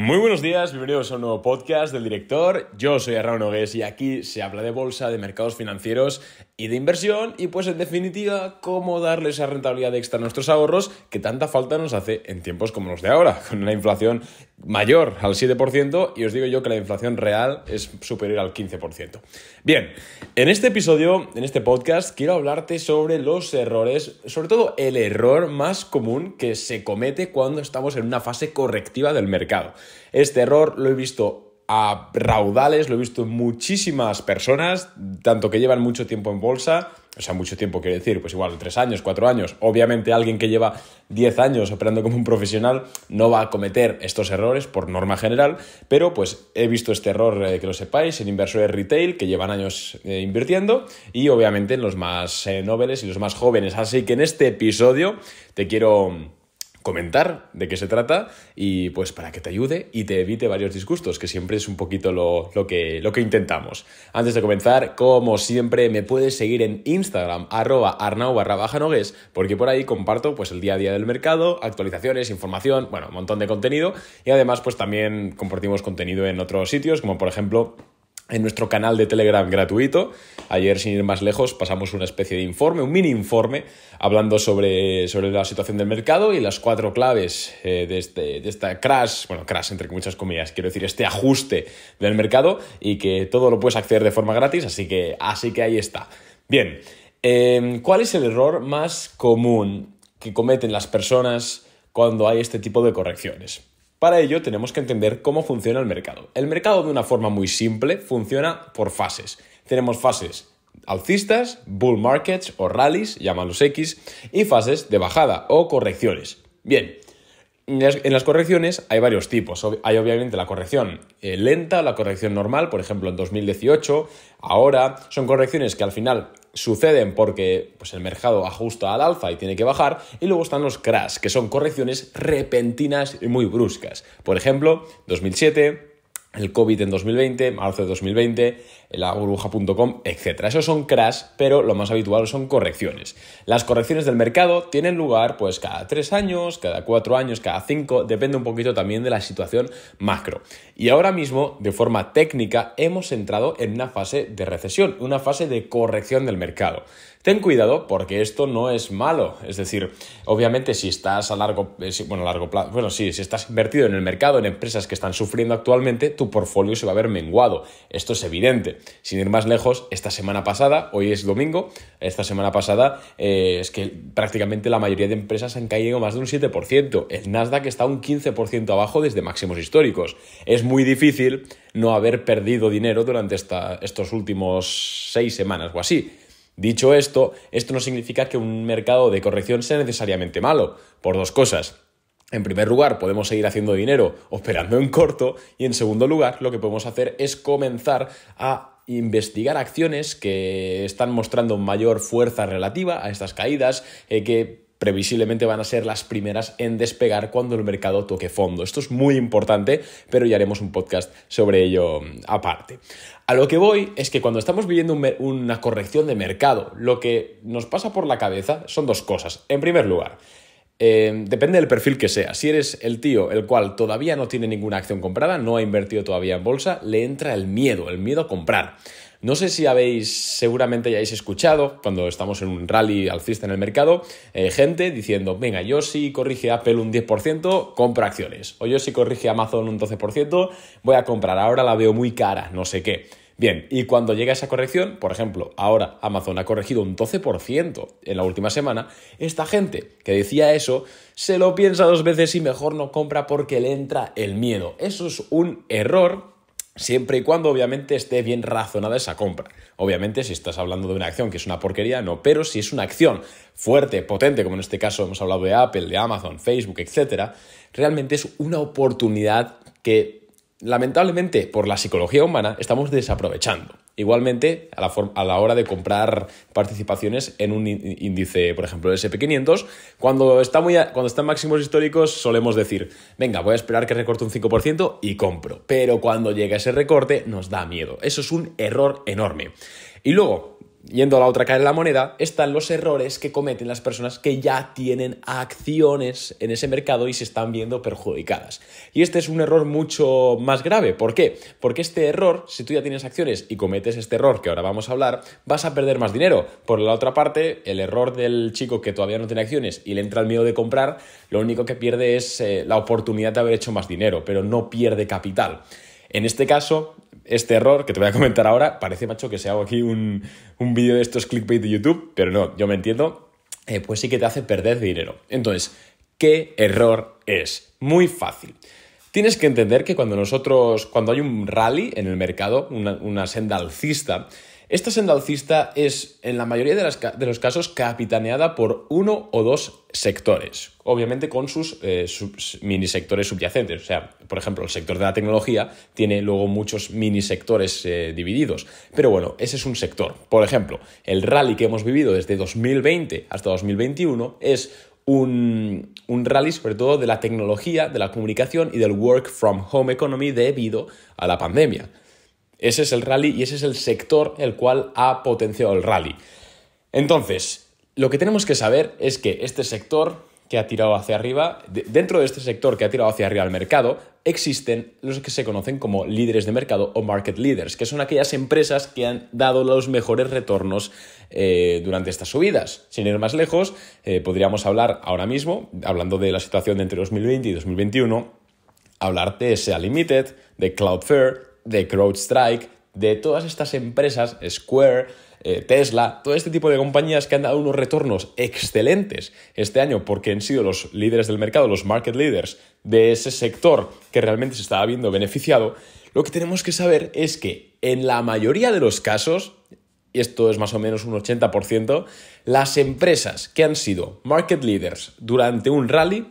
Muy buenos días, bienvenidos a un nuevo podcast del director. Yo soy Arrao Nogués y aquí se habla de bolsa, de mercados financieros y de inversión y pues en definitiva cómo darle esa rentabilidad extra a nuestros ahorros que tanta falta nos hace en tiempos como los de ahora, con una inflación mayor al 7% y os digo yo que la inflación real es superior al 15%. Bien, en este episodio, en este podcast, quiero hablarte sobre los errores, sobre todo el error más común que se comete cuando estamos en una fase correctiva del mercado. Este error lo he visto a raudales, lo he visto en muchísimas personas, tanto que llevan mucho tiempo en bolsa, o sea, mucho tiempo quiere decir, pues igual tres años, cuatro años, obviamente alguien que lleva diez años operando como un profesional no va a cometer estos errores por norma general, pero pues he visto este error, eh, que lo sepáis, en inversores retail que llevan años eh, invirtiendo y obviamente en los más eh, nobles y los más jóvenes, así que en este episodio te quiero comentar de qué se trata y pues para que te ayude y te evite varios disgustos, que siempre es un poquito lo, que, lo que intentamos. Antes de comenzar, como siempre, me puedes seguir en Instagram, arroba arnau barra baja porque por ahí comparto pues el día a día del mercado, actualizaciones, información, bueno, un montón de contenido y además pues también compartimos contenido en otros sitios, como por ejemplo en nuestro canal de Telegram gratuito. Ayer, sin ir más lejos, pasamos una especie de informe, un mini informe, hablando sobre, la situación del mercado y las cuatro claves eh, de, este, esta crash, bueno, crash entre muchas comillas, quiero decir, este ajuste del mercado y que todo lo puedes acceder de forma gratis, así que, así que ahí está. Bien, em, ¿cuál es el error más común que cometen las personas cuando hay este tipo de correcciones? Para ello tenemos que entender cómo funciona el mercado. El mercado de una forma muy simple funciona por fases. Tenemos fases alcistas, bull markets o rallies, llámalos X, y fases de bajada o correcciones. Bien, en las correcciones hay varios tipos. Hay obviamente la corrección eh, lenta, la corrección normal, por ejemplo en 2018, ahora. Son correcciones que al final suceden porque pues, el mercado ajusta al alfa y tiene que bajar, y luego están los crash, que son correcciones repentinas y muy bruscas. Por ejemplo, 2007, el COVID en 2020, marzo de 2020, la burbuja.com, etc. Esos son crash, pero lo más habitual son correcciones. Las correcciones del mercado tienen lugar pues cada tres años, cada cuatro años, cada cinco, depende un poquito también de la situación macro. Y ahora mismo, de forma técnica, hemos entrado en una fase de recesión, una fase de corrección del mercado. Ten cuidado porque esto no es malo. Es decir, obviamente si estás a largo, eh, bueno, a largo plazo, bueno, sí, si estás invertido en el mercado, en empresas que están sufriendo actualmente, tu portfolio se va a ver menguado. Esto es evidente. Sin ir más lejos, esta semana pasada, hoy es domingo, esta semana pasada eh, es que prácticamente la mayoría de empresas han caído más de un 7%. El Nasdaq está un 15% abajo desde máximos históricos. Es muy difícil no haber perdido dinero durante estos últimos seis semanas o así. Dicho esto, esto no significa que un mercado de corrección sea necesariamente malo, por dos cosas. En primer lugar, podemos seguir haciendo dinero operando en corto y en segundo lugar, lo que podemos hacer es comenzar a investigar acciones que están mostrando mayor fuerza relativa a estas caídas, eh, que previsiblemente van a ser las primeras en despegar cuando el mercado toque fondo. Esto es muy importante, pero ya haremos un podcast sobre ello mm, aparte. A lo que voy es que cuando estamos viviendo una corrección de mercado, lo que nos pasa por la cabeza son dos cosas. En primer lugar, Em, depende del perfil que sea. Si eres el tío el cual todavía no tiene ninguna acción comprada, no ha invertido todavía en bolsa, le entra el miedo, el miedo a comprar. No sé si habéis, seguramente habéis escuchado, cuando estamos en un rally alcista en el mercado, eh, gente diciendo, venga, yo si corrige Apple un 10%, compro acciones. O yo si corrige Amazon un 12%, voy a comprar. Ahora la veo muy cara, no sé qué. Bien, y cuando llega esa corrección, por ejemplo, ahora Amazon ha corregido un 12% en la última semana, esta gente que decía eso se lo piensa dos veces y mejor no compra porque le entra el miedo. Eso es un error siempre y cuando obviamente esté bien razonada esa compra. Obviamente si estás hablando de una acción que es una porquería, no, pero si es una acción fuerte, potente, como en este caso hemos hablado de Apple, de Amazon, Facebook, etc., realmente es una oportunidad que lamentablemente por la psicología humana estamos desaprovechando. Igualmente, a la, hora de comprar participaciones en un índice, por ejemplo, el SP500, cuando está, cuando está máximos históricos solemos decir, venga, voy a esperar que recorte un 5% y compro. Pero cuando llega ese recorte nos da miedo. Eso es un error enorme. Y luego, yendo a la otra cara de la moneda, están los errores que cometen las personas que ya tienen acciones en ese mercado y se están viendo perjudicadas. Y este es un error mucho más grave. ¿Por qué? Porque este error, si tú ya tienes acciones y cometes este error que ahora vamos a hablar, vas a perder más dinero. Por la otra parte, el error del chico que todavía no tiene acciones y le entra el miedo de comprar, lo único que pierde es eh, la oportunidad de haber hecho más dinero, pero no pierde capital. En este caso, este error que te voy a comentar ahora, parece, macho, que se hago aquí un, vídeo de estos clickbait de YouTube, pero no, yo me entiendo, eh, pues sí que te hace perder dinero. Entonces, ¿qué error es? Muy fácil. Tienes que entender que cuando nosotros, cuando hay un rally en el mercado, una senda alcista, esta senda alcista es, en la mayoría de, los casos, capitaneada por uno o dos sectores, obviamente con sus minisectores eh, mini sectores subyacentes. O sea, por ejemplo, el sector de la tecnología tiene luego muchos mini sectores eh, divididos. Pero bueno, ese es un sector. Por ejemplo, el rally que hemos vivido desde 2020 hasta 2021 es un, rally sobre todo de la tecnología, de la comunicación y del work from home economy debido a la pandemia. Ese es el rally y ese es el sector el cual ha potenciado el rally. Entonces, lo que tenemos que saber es que este sector que ha tirado hacia arriba, dentro de este sector que ha tirado hacia arriba el mercado, existen los que se conocen como líderes de mercado o market leaders, que son aquellas empresas que han dado los mejores retornos eh, durante estas subidas. Sin ir más lejos, eh, podríamos hablar ahora mismo, hablando de la situación de entre 2020 y 2021, hablar de SEA Limited, de Cloudflare, de CrowdStrike, de todas estas empresas, Square, eh, Tesla, todo este tipo de compañías que han dado unos retornos excelentes este año porque han sido los líderes del mercado, los market leaders de ese sector que realmente se estaba viendo beneficiado, lo que tenemos que saber es que en la mayoría de los casos, y esto es más o menos un 80%, las empresas que han sido market leaders durante un rally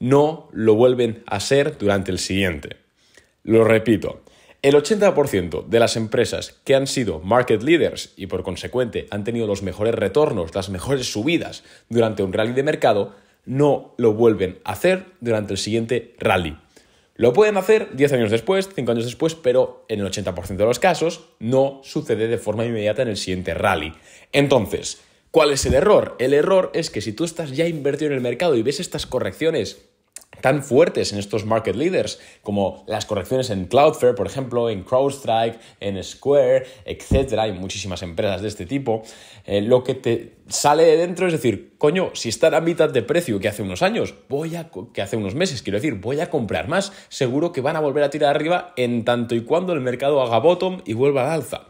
no lo vuelven a ser durante el siguiente. Lo repito, el 80% de las empresas que han sido market leaders y por consecuente han tenido los mejores retornos, las mejores subidas durante un rally de mercado, no lo vuelven a hacer durante el siguiente rally. Lo pueden hacer 10 años después, 5 años después, pero en el 80% de los casos no sucede de forma inmediata en el siguiente rally. Entonces, ¿cuál es el error? El error es que si tú estás ya invertido en el mercado y ves estas correcciones tan fuertes en estos market leaders, como las correcciones en Cloudflare, por ejemplo, en CrowdStrike, en Square, etcétera, hay muchísimas empresas de este tipo, eh, lo que te sale de dentro es decir, coño, si está a mitad de precio que hace unos años, voy a que hace unos meses, quiero decir, voy a comprar más, seguro que van a volver a tirar arriba en tanto y cuando el mercado haga bottom y vuelva al alza.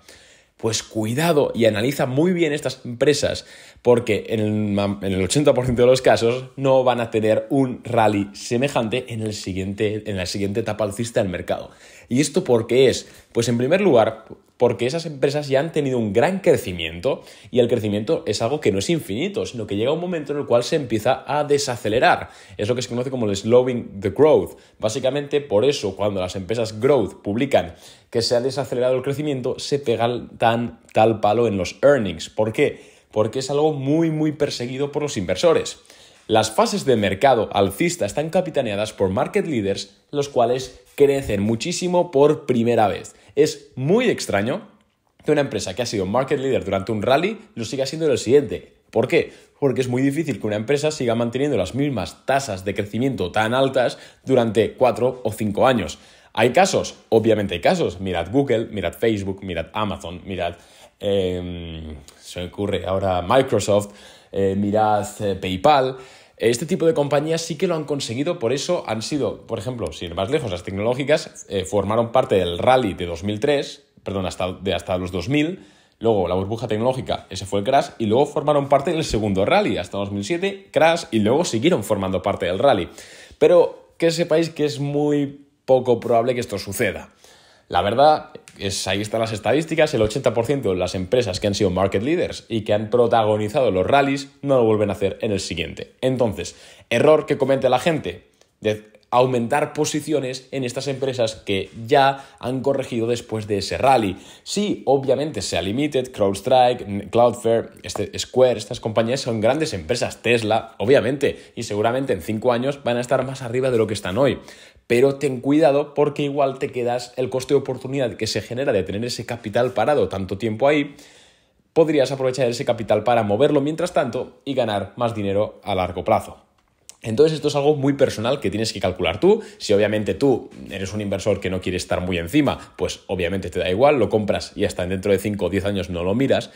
Pues cuidado y analiza muy bien estas empresas, porque en el, 80% de los casos no van a tener un rally semejante en, en la siguiente etapa alcista del mercado. ¿Y esto por qué es? Pues en primer lugar, porque esas empresas ya han tenido un gran crecimiento y el crecimiento es algo que no es infinito, sino que llega un momento en el cual se empieza a desacelerar. Es lo que se conoce como el slowing the growth. Básicamente por eso cuando las empresas growth publican que se ha desacelerado el crecimiento, se pega tal palo en los earnings. ¿Por qué? Porque es algo muy, muy perseguido por los inversores. Las fases de mercado alcista están capitaneadas por market leaders, los cuales crecen muchísimo por primera vez. Es muy extraño que una empresa que ha sido market leader durante un rally lo siga siendo el siguiente. ¿Por qué? Porque es muy difícil que una empresa siga manteniendo las mismas tasas de crecimiento tan altas durante 4 o 5 años. Hay casos, obviamente hay casos. Mirad Google, mirad Facebook, mirad Amazon, mirad, em, se ocurre ahora Microsoft, eh, mirad eh, PayPal. Este tipo de compañías sí que lo han conseguido, por eso han sido, por ejemplo, sin ir más lejos, las tecnológicas eh, formaron parte del rally de 2003, perdón, hasta, hasta los 2000, luego la burbuja tecnológica, ese fue el crash, y luego formaron parte del segundo rally, hasta 2007, crash, y luego siguieron formando parte del rally. Pero que sepáis que es muy poco probable que esto suceda. La verdad, es, ahí están las estadísticas, el 80% de las empresas que han sido market leaders y que han protagonizado los rallies no lo vuelven a hacer en el siguiente. Entonces, error que comete la gente aumentar posiciones en estas empresas que ya han corregido después de ese rally. Sí, obviamente sea Limited, CrowdStrike, Cloudflare, este, Square, estas compañías son grandes empresas, Tesla, obviamente, y seguramente en cinco años van a estar más arriba de lo que están hoy. Pero ten cuidado porque igual te quedas el coste de oportunidad que se genera de tener ese capital parado tanto tiempo ahí podrías aprovechar ese capital para moverlo mientras tanto y ganar más dinero a largo plazo. Entonces esto es algo muy personal que tienes que calcular tú. Si obviamente tú eres un inversor que no quiere estar muy encima, pues obviamente te da igual, lo compras y hasta dentro de 5 o 10 años no lo miras.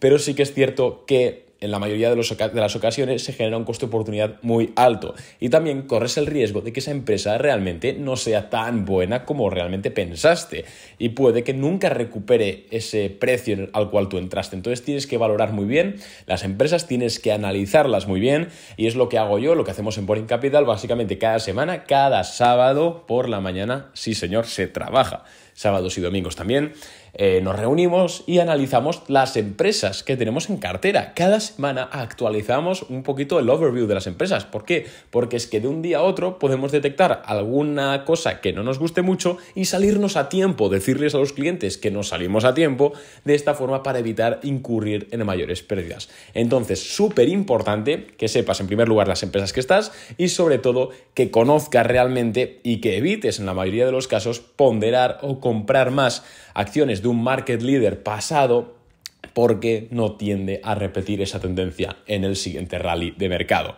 Pero sí que es cierto que en la mayoría de, las ocasiones se genera un coste de oportunidad muy alto y también corres el riesgo de que esa empresa realmente no sea tan buena como realmente pensaste y puede que nunca recupere ese precio al cual tú entraste. Entonces tienes que valorar muy bien las empresas, tienes que analizarlas muy bien y es lo que hago yo, lo que hacemos en Boring Capital básicamente cada semana, cada sábado por la mañana, sí señor, se trabaja sábados y domingos también, eh, nos reunimos y analizamos las empresas que tenemos en cartera. Cada semana actualizamos un poquito el overview de las empresas. ¿Por qué? Porque es que de un día a otro podemos detectar alguna cosa que no nos guste mucho y salirnos a tiempo, decirles a los clientes que nos salimos a tiempo, de esta forma para evitar incurrir en mayores pérdidas. Entonces, súper importante que sepas en primer lugar las empresas que estás y sobre todo que conozcas realmente y que evites en la mayoría de los casos ponderar o comprar más acciones de un market leader pasado porque no tiende a repetir esa tendencia en el siguiente rally de mercado.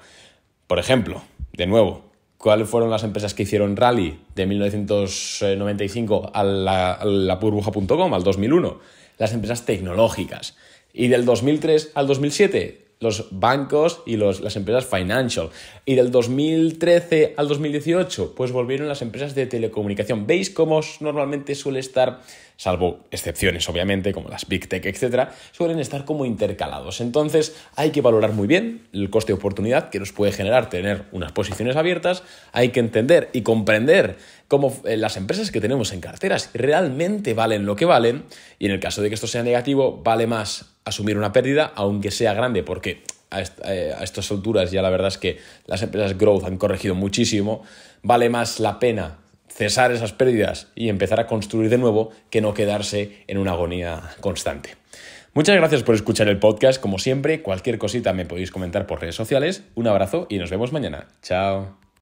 Por ejemplo, de nuevo, ¿Cuáles fueron las empresas que hicieron rally de 1995 a la, a la burbuja.com, al 2001? Las empresas tecnológicas. Y del 2003 al 2007, los bancos y las empresas financial. Y del 2013 al 2018, pues volvieron las empresas de telecomunicación. ¿Veis cómo normalmente suele estar, salvo excepciones obviamente, como las Big Tech, etcétera, suelen estar como intercalados? Entonces hay que valorar muy bien el coste de oportunidad que nos puede generar tener unas posiciones abiertas. Hay que entender y comprender cómo eh, las empresas que tenemos en carteras realmente valen lo que valen. Y en el caso de que esto sea negativo, vale más asumir una pérdida, aunque sea grande, porque eh, a, estas alturas ya la verdad es que las empresas growth han corregido muchísimo, vale más la pena cesar esas pérdidas y empezar a construir de nuevo que no quedarse en una agonía constante. Muchas gracias por escuchar el podcast, como siempre, cualquier cosita me podéis comentar por redes sociales, un abrazo y nos vemos mañana, chao.